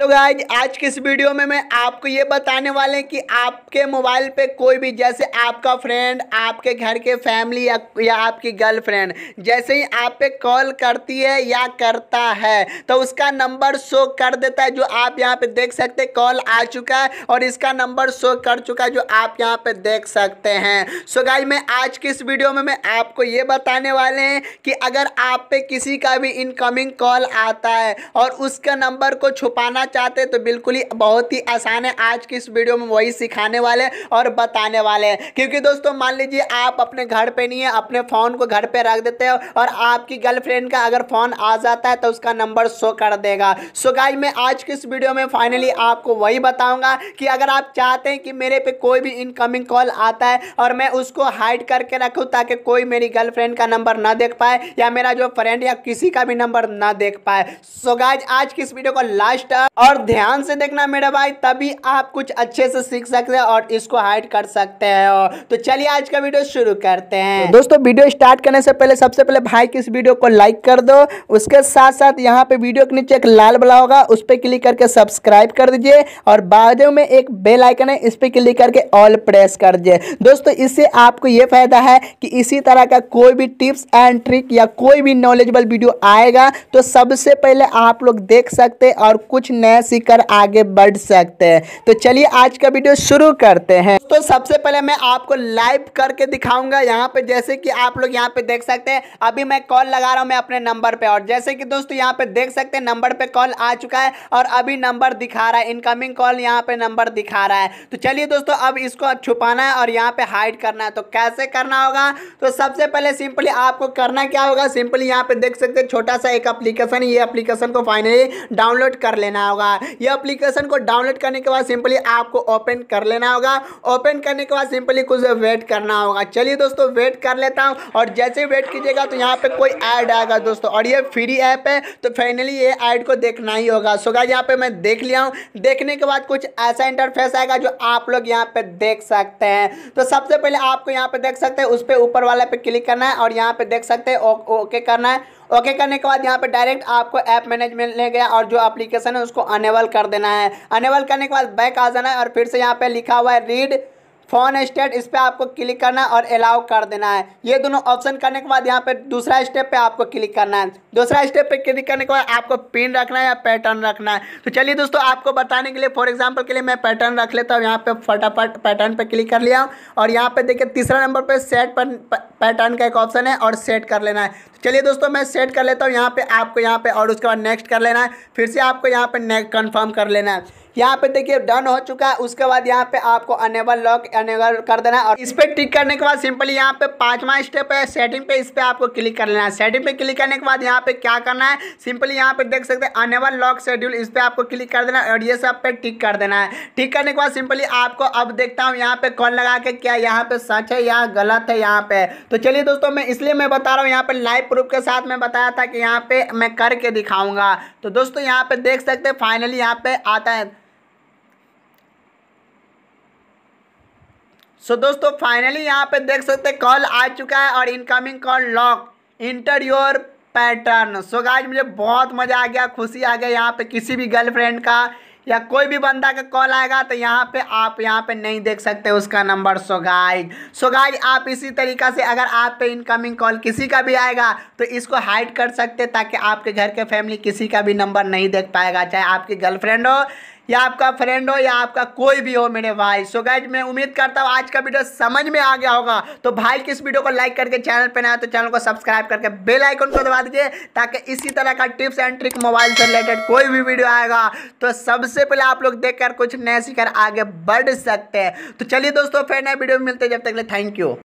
hello guys आज के इस वीडियो में मैं आपको ये बताने वाले हैं कि आपके मोबाइल पे कोई भी जैसे आपका फ्रेंड आपके घर के फैमिली या, या आपकी गर्लफ्रेंड जैसे ही आप पे कॉल करती है या करता है तो उसका नंबर शो कर देता है जो आप यहाँ पे देख सकते हैं कॉल आ चुका है और इसका नंबर शो कर चुका है जो आप यहाँ पे देख सकते हैं सो गाइज मैं आज के इस वीडियो में मैं आपको ये बताने वाले हैं कि अगर आप पे किसी का भी इनकमिंग कॉल आता है और उसका नंबर को छुपाना चाहते हैं तो बिल्कुल ही बहुत ही आसान है आज की इस वीडियो में वही सिखाने वाले हैं और बताने वाले हैं क्योंकि दोस्तों मान लीजिए आप अपने घर पे नहीं है अपने फ़ोन को घर पे रख देते हो और आपकी गर्लफ्रेंड का अगर फ़ोन आ जाता है तो उसका नंबर शो कर देगा सो गाइज मैं आज की इस वीडियो में फाइनली आपको वही बताऊँगा कि अगर आप चाहते हैं कि मेरे पे कोई भी इनकमिंग कॉल आता है और मैं उसको हाइड करके रखूँ ताकि कोई मेरी गर्लफ्रेंड का नंबर ना देख पाए या मेरा जो फ्रेंड या किसी का भी नंबर ना देख पाए सो गाइज आज की इस वीडियो को लास्ट और ध्यान से देखना मेरा भाई तभी आप कुछ अच्छे से सीख सकते हैं और इसको हाइड कर सकते हैं तो चलिए आज का वीडियो शुरू करते हैं तो दोस्तों वीडियो स्टार्ट करने से पहले सबसे पहले भाई की इस वीडियो को लाइक कर दो उसके साथ साथ यहाँ पे वीडियो के नीचे एक लाल बला होगा उस पर क्लिक करके सब्सक्राइब कर दीजिए और बाद में एक बेल आइकन है इस पर क्लिक करके ऑल प्रेस कर दीजिए दोस्तों इससे आपको ये फायदा है कि इसी तरह का कोई भी टिप्स एंड ट्रिक या कोई भी नॉलेजेबल वीडियो आएगा तो सबसे पहले आप लोग देख सकते और कुछ नए नया सीकर आगे बढ़ सकते हैं तो चलिए आज का वीडियो शुरू करते हैं तो सबसे पहले मैं आपको लाइव करके दिखाऊंगा यहाँ पे जैसे कि आप लोग यहाँ पे देख सकते हैं अभी मैं कॉल लगा रहा हूँ मैं अपने नंबर पे और जैसे कि दोस्तों यहाँ पे देख सकते हैं नंबर पे कॉल आ चुका है और अभी नंबर दिखा रहा है इनकमिंग कॉल यहाँ पे नंबर दिखा रहा है तो चलिए दोस्तों अब इसको छुपाना है और यहाँ पे हाइड करना है तो कैसे करना होगा तो सबसे पहले सिंपली आपको करना क्या होगा सिंपली यहाँ पे देख सकते हैं छोटा सा एक अप्लीकेशन ये अप्लीकेशन को फाइनली डाउनलोड कर लेना होगा होगा ये अप्लीकेशन को डाउनलोड करने के बाद सिंपली आपको ओपन कर लेना होगा ओपन करने के बाद सिंपली कुछ वेट करना होगा चलिए दोस्तों वेट कर लेता हूँ और जैसे वेट कीजिएगा तो यहाँ पर कोई ऐड आएगा दोस्तों और ये फ्री ऐप है तो फाइनली ये ऐड को देखना ही होगा सो गाइस यहाँ पे मैं देख लिया हूँ देखने के बाद कुछ ऐसा इंटरफेस आएगा जो आप लोग यहाँ पे देख सकते हैं तो सबसे पहले आपको यहाँ पे देख सकते हैं उस पर ऊपर वाला पे क्लिक करना है और यहाँ पे देख सकते हैं ओके करना है ओके करने के बाद यहाँ पे डायरेक्ट आपको ऐप मैनेजमेंट ले गया और जो एप्लीकेशन है उसको अनेबल कर देना है अनेबल करने के बाद बैक आ जाना है और फिर से यहाँ पे लिखा हुआ है रीड फोन स्टेट इस पर आपको क्लिक करना है और अलाउ कर देना है ये दोनों ऑप्शन करने के बाद यहाँ पे दूसरा स्टेप पे आपको क्लिक करना है दूसरा स्टेप पे क्लिक करने के बाद आपको पिन रखना है या पैटर्न रखना है तो चलिए दोस्तों आपको बताने के लिए फॉर एग्जांपल के लिए मैं पैटर्न रख लेता हूँ यहाँ पे फटाफट पैटर्न पर क्लिक कर लिया हूँ और यहाँ पर देखिए तीसरा नंबर पर सेट पैटर्न का एक ऑप्शन है और सेट कर लेना है चलिए दोस्तों मैं सेट कर लेता हूँ यहाँ पे आपको यहाँ पे और उसके बाद नेक्स्ट कर लेना है फिर से आपको यहाँ पे नेक्स्ट कन्फर्म कर लेना है यहाँ पे देखिए डन हो चुका है उसके बाद यहाँ पे आपको अनेबल लॉक अनेबल कर देना है और इस पर टिक करने के बाद सिंपली यहाँ पे पांचवा स्टेप है सेटिंग पे इस पर आपको क्लिक कर लेना है सेटिंग पे क्लिक करने के बाद यहाँ पे क्या करना है सिंपली यहाँ पे देख सकते हैं अनेबल लॉक शेड्यूल इस पर आपको क्लिक कर देना है और ये सब पे टिक कर देना है टिक करने के बाद सिंपली आपको अब देखता हूँ यहाँ पे कॉल लगा के क्या यहाँ पे सच है या गलत है यहाँ पे तो चलिए दोस्तों मैं इसलिए मैं बता रहा हूँ यहाँ पे लाइव प्रूफ के साथ मैं बताया था कि यहाँ पे मैं करके दिखाऊंगा तो दोस्तों यहाँ पे देख सकते फाइनली यहाँ पे आता है सो so, दोस्तों फाइनली यहाँ पे देख सकते कॉल आ चुका है और incoming call lock enter your pattern so guys मुझे बहुत मज़ा आ गया खुशी आ गया यहाँ पे किसी भी गर्लफ्रेंड का या कोई भी बंदा का कॉल आएगा तो यहाँ पे आप यहाँ पे नहीं देख सकते उसका number so guys so guys आप इसी तरीका से अगर आप पे इनकमिंग कॉल किसी का भी आएगा तो इसको हाइड कर सकते ताकि आपके घर के फैमिली किसी का भी नंबर नहीं देख पाएगा चाहे आपकी गर्लफ्रेंड हो या आपका फ्रेंड हो या आपका कोई भी हो मेरे भाई सो गाइज मैं उम्मीद करता हूँ आज का वीडियो समझ में आ गया होगा तो भाई की इस वीडियो को लाइक करके चैनल पर ना तो चैनल को सब्सक्राइब करके बेल आइकन को दबा दीजिए ताकि इसी तरह का टिप्स एंड ट्रिक मोबाइल से रिलेटेड कोई भी वीडियो आएगा तो सबसे पहले आप लोग देखकर कुछ नया सीखकर आगे बढ़ सकते हैं तो चलिए दोस्तों फिर नए वीडियो में मिलते हैं जब तक ले थैंक यू